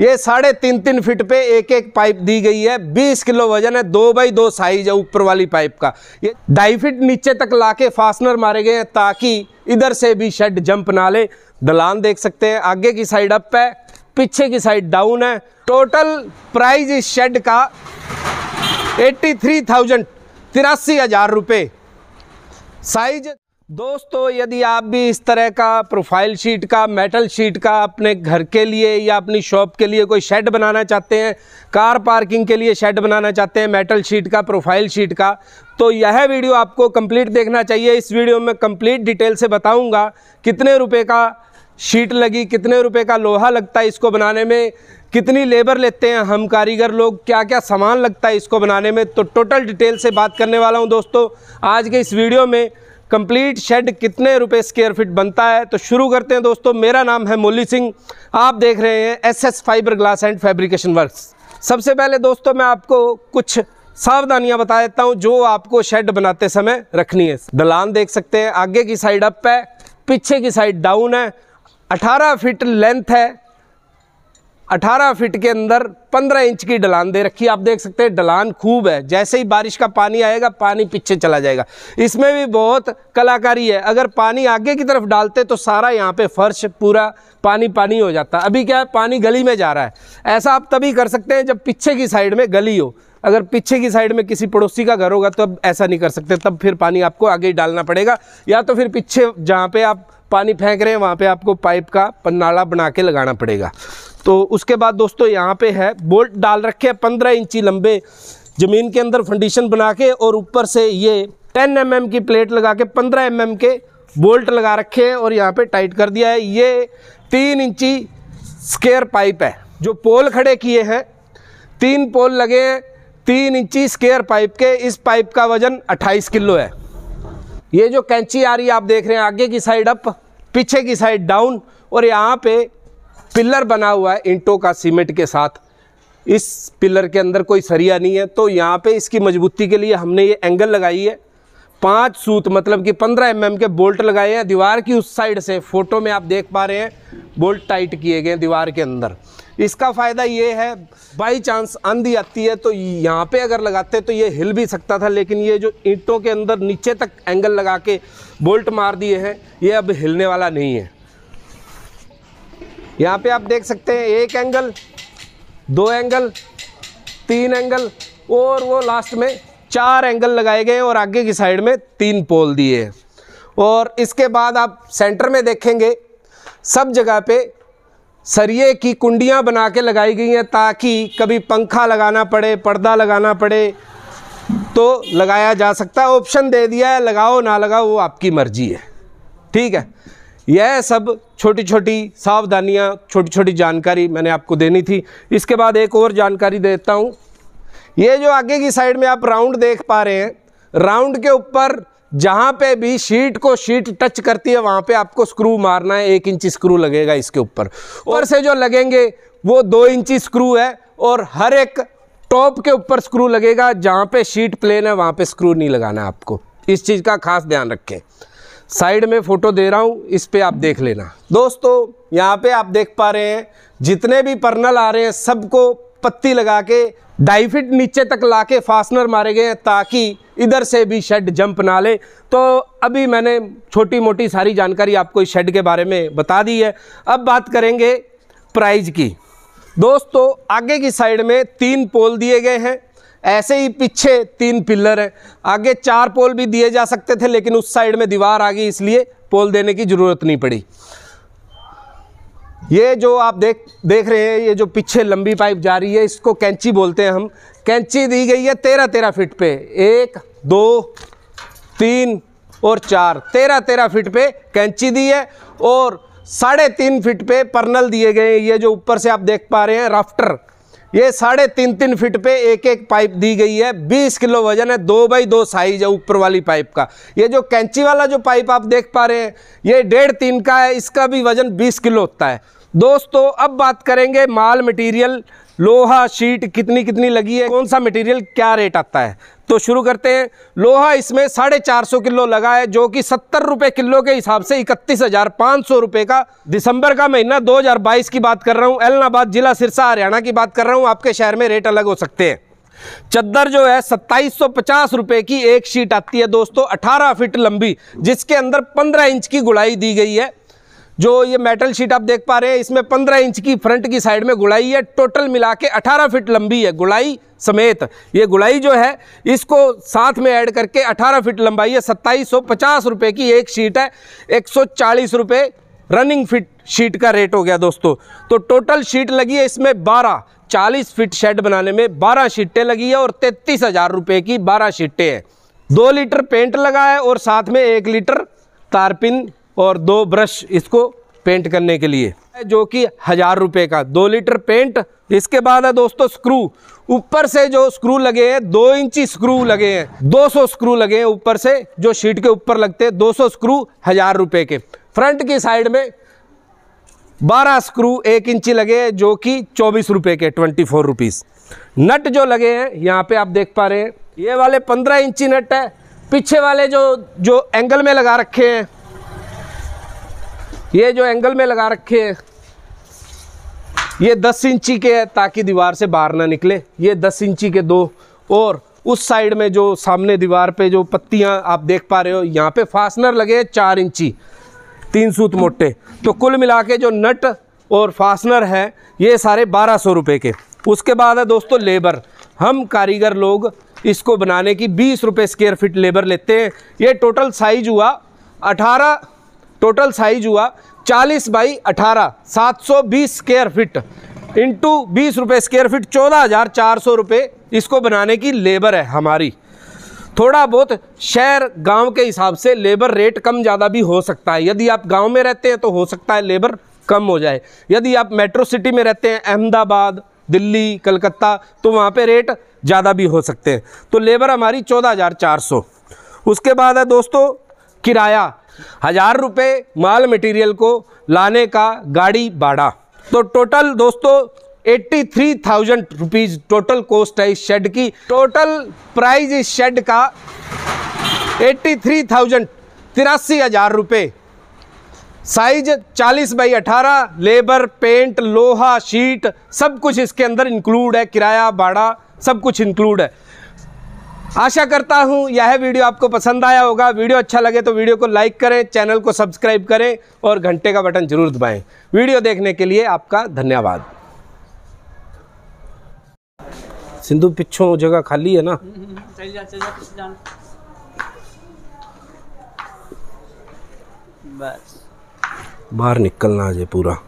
ये साढ़े तीन तीन फिट पे एक एक पाइप दी गई है 20 किलो वजन है दो बाई दो साइज है ऊपर वाली पाइप का ये ढाई फिट नीचे तक लाके फास्टनर मारे गए हैं ताकि इधर से भी शेड जंप ना ले दलान देख सकते हैं आगे की साइड अप है पीछे की साइड डाउन है टोटल प्राइस इस शेड का एट्टी थ्री थाउजेंड तिरासी हज़ार रुपये साइज दोस्तों यदि आप भी इस तरह का प्रोफाइल शीट का मेटल शीट का अपने घर के लिए या अपनी शॉप के लिए कोई शेड बनाना चाहते हैं कार पार्किंग के लिए शेड बनाना चाहते हैं मेटल शीट का प्रोफाइल शीट का तो यह वीडियो आपको कंप्लीट देखना चाहिए इस वीडियो में कंप्लीट डिटेल से बताऊंगा कितने रुपए का शीट लगी कितने रुपये का लोहा लगता है इसको बनाने में कितनी लेबर लेते हैं हम कारीगर लोग क्या क्या सामान लगता है इसको बनाने में तो टोटल डिटेल से बात करने वाला हूँ दोस्तों आज के इस वीडियो में कंप्लीट शेड कितने रुपए स्क्वायर फीट बनता है तो शुरू करते हैं दोस्तों मेरा नाम है मोली सिंह आप देख रहे हैं S S fibre glass and fabrication works सबसे पहले दोस्तों मैं आपको कुछ सावधानियां बता देता हूं जो आपको शेड बनाते समय रखनी है दलान देख सकते हैं आगे की साइड अप है पीछे की साइड डाउन है 18 फीट लेंथ है 18 फीट के अंदर 15 इंच की डलान दे रखी आप देख सकते हैं डलान खूब है जैसे ही बारिश का पानी आएगा पानी पीछे चला जाएगा इसमें भी बहुत कलाकारी है अगर पानी आगे की तरफ डालते तो सारा यहाँ पे फर्श पूरा पानी पानी हो जाता अभी क्या है पानी गली में जा रहा है ऐसा आप तभी कर सकते हैं जब पीछे की साइड में गली हो अगर पीछे की साइड में किसी पड़ोसी का घर होगा तो ऐसा नहीं कर सकते तब फिर पानी आपको आगे ही डालना पड़ेगा या तो फिर पीछे जहाँ पे आप पानी फेंक रहे हैं वहाँ पे आपको पाइप का पन्नाला बना के लगाना पड़ेगा तो उसके बाद दोस्तों यहाँ पे है बोल्ट डाल रखे हैं पंद्रह इंची लंबे ज़मीन के अंदर फंडिशन बना के और ऊपर से ये टेन एम mm की प्लेट लगा के पंद्रह एम mm के बोल्ट लगा रखे हैं और यहाँ पे टाइट कर दिया है ये तीन इंची स्केयर पाइप है जो पोल खड़े किए हैं तीन पोल लगे हैं तीन इंची स्केयर पाइप के इस पाइप का वजन अट्ठाईस किलो है ये जो कैंची आ रही है आप देख रहे हैं आगे की साइड अप पीछे की साइड डाउन और यहाँ पे पिलर बना हुआ है इंटो का सीमेंट के साथ इस पिलर के अंदर कोई सरिया नहीं है तो यहाँ पे इसकी मजबूती के लिए हमने ये एंगल लगाई है पाँच सूत मतलब कि पंद्रह एम mm के बोल्ट लगाए हैं दीवार की उस साइड से फ़ोटो में आप देख पा रहे हैं बोल्ट टाइट किए गए दीवार के अंदर इसका फ़ायदा ये है बाई चांस आंधी आती है तो यहाँ पे अगर लगाते तो ये हिल भी सकता था लेकिन ये जो ईंटों के अंदर नीचे तक एंगल लगा के बोल्ट मार दिए हैं ये अब हिलने वाला नहीं है यहाँ पे आप देख सकते हैं एक एंगल दो एंगल तीन एंगल और वो लास्ट में चार एंगल लगाए गए और आगे की साइड में तीन पोल दिए हैं और इसके बाद आप सेंटर में देखेंगे सब जगह पे सरिये की कुंडियाँ बना के लगाई गई हैं ताकि कभी पंखा लगाना पड़े पर्दा लगाना पड़े तो लगाया जा सकता है ऑप्शन दे दिया है लगाओ ना लगाओ वो आपकी मर्जी है ठीक है यह सब छोटी छोटी सावधानियाँ छोटी छोटी जानकारी मैंने आपको देनी थी इसके बाद एक और जानकारी देता हूँ ये जो आगे की साइड में आप राउंड देख पा रहे हैं राउंड के ऊपर जहाँ पे भी शीट को शीट टच करती है वहाँ पे आपको स्क्रू मारना है एक इंची स्क्रू लगेगा इसके ऊपर और से जो लगेंगे वो दो इंची स्क्रू है और हर एक टॉप के ऊपर स्क्रू लगेगा जहाँ पे शीट प्लेन है वहाँ पे स्क्रू नहीं लगाना है आपको इस चीज़ का खास ध्यान रखें साइड में फ़ोटो दे रहा हूँ इस पर आप देख लेना दोस्तों यहाँ पे आप देख पा रहे हैं जितने भी पर्नल आ रहे हैं सबको पत्ती लगा के ढाई फिट नीचे तक ला के फासनर मारे गए हैं ताकि इधर से भी शेड जंप ना ले तो अभी मैंने छोटी मोटी सारी जानकारी आपको इस शेड के बारे में बता दी है अब बात करेंगे प्राइज की दोस्तों आगे की साइड में तीन पोल दिए गए हैं ऐसे ही पीछे तीन पिलर हैं आगे चार पोल भी दिए जा सकते थे लेकिन उस साइड में दीवार आ गई इसलिए पोल देने की ज़रूरत नहीं पड़ी ये जो आप देख देख रहे हैं ये जो पीछे लंबी पाइप जा रही है इसको कैंची बोलते हैं हम कैंची दी गई है तेरह तेरह फिट पे एक दो तीन और चार तेरह तेरह फिट पे कैंची दी है और साढ़े तीन फीट पे पर्नल दिए गए हैं ये जो ऊपर से आप देख पा रहे हैं राफ्टर ये साढ़े तीन तीन फीट पे एक एक पाइप दी गई है 20 किलो वजन है दो बाई दो साइज है ऊपर वाली पाइप का ये जो कैंची वाला जो पाइप आप देख पा रहे हैं ये डेढ़ तीन का है इसका भी वजन 20 किलो होता है दोस्तों अब बात करेंगे माल मटेरियल लोहा शीट कितनी कितनी लगी है कौन सा मटेरियल क्या रेट आता है तो शुरू करते हैं लोहा इसमें साढ़े चार सौ किलो लगा है जो कि सत्तर रुपये किलो के हिसाब से इकतीस हज़ार पाँच सौ रुपये का दिसंबर का महीना 2022 की बात कर रहा हूँ एलनाबाद जिला सिरसा हरियाणा की बात कर रहा हूँ आपके शहर में रेट अलग हो सकते हैं चद्दर जो है सत्ताईस सौ रुपए की एक शीट आती है दोस्तों 18 फीट लंबी जिसके अंदर 15 इंच की गुड़ाई दी गई है जो ये मेटल शीट आप देख पा रहे हैं इसमें पंद्रह इंच की फ्रंट की साइड में गुड़ाई है टोटल मिला के अठारह फिट लंबी है गुड़ाई समेत ये गुड़ाई जो है इसको साथ में ऐड करके अठारह फिट लंबाई है सत्ताईस रुपये की एक शीट है एक रुपये रनिंग फिट शीट का रेट हो गया दोस्तों तो टोटल शीट लगी है इसमें 12 40 फिट शेड बनाने में 12 शीटें लगी है और तैतीस हज़ार रुपये की 12 शीटें हैं दो लीटर पेंट लगा है और साथ में एक लीटर तारपिन और दो ब्रश इसको पेंट करने के लिए जो कि हज़ार रुपए का दो लीटर पेंट इसके बाद है दोस्तों स्क्रू ऊपर से जो स्क्रू लगे हैं दो इंची स्क्रू लगे हैं 200 स्क्रू लगे हैं ऊपर से जो शीट के ऊपर लगते हैं 200 स्क्रू हज़ार रुपए के फ्रंट की साइड में 12 स्क्रू एक इंची लगे हैं जो कि चौबीस रुपए के ट्वेंटी फोर रुपीज़ नट जो लगे हैं यहाँ पे आप देख पा रहे हैं ये वाले पंद्रह इंची नट है पीछे वाले जो जो एंगल में लगा रखे हैं ये जो एंगल में लगा रखे हैं ये 10 इंची के है ताकि दीवार से बाहर ना निकले ये 10 इंची के दो और उस साइड में जो सामने दीवार पे जो पत्तियां आप देख पा रहे हो यहाँ पे फासनर लगे हैं चार इंची तीन सूत मोटे तो कुल मिला के जो नट और फासनर है ये सारे बारह सौ रुपये के उसके बाद है दोस्तों लेबर हम कारीगर लोग इसको बनाने की बीस रुपये स्क्वेयर फिट लेबर लेते हैं ये टोटल साइज हुआ अठारह टोटल साइज हुआ 40 बाई 18 सात स्क्वायर फीट इंटू बीस रुपये स्क्वायर फीट चौदह हज़ार चार सौ रुपये इसको बनाने की लेबर है हमारी थोड़ा बहुत शहर गांव के हिसाब से लेबर रेट कम ज़्यादा भी हो सकता है यदि आप गांव में रहते हैं तो हो सकता है लेबर कम हो जाए यदि आप मेट्रो सिटी में रहते हैं अहमदाबाद दिल्ली कलकत्ता तो वहाँ पर रेट ज़्यादा भी हो सकते हैं तो लेबर हमारी चौदह हज़ार चार सौ उसके बाद है दोस्तों किराया हज़ार रुपये माल मटेरियल को लाने का गाड़ी बाड़ा तो टोटल दोस्तों eighty three thousand rupees total cost है इस शेड की टोटल प्राइस इस शेड का एट्टी थ्री थाउजेंड तिरासी हज़ार रुपये साइज चालीस बाई अठारह लेबर पेंट लोहा शीट सब कुछ इसके अंदर इंक्लूड है किराया भाड़ा सब कुछ इंक्लूड है आशा करता हूँ यह वीडियो आपको पसंद आया होगा वीडियो अच्छा लगे तो वीडियो को लाइक करें चैनल को सब्सक्राइब करें और घंटे का बटन जरूर दबाएं वीडियो देखने के लिए आपका धन्यवाद सिंधु पिछों जगह खाली है ना चल जा, चल जा, बस बाहर निकलना है पूरा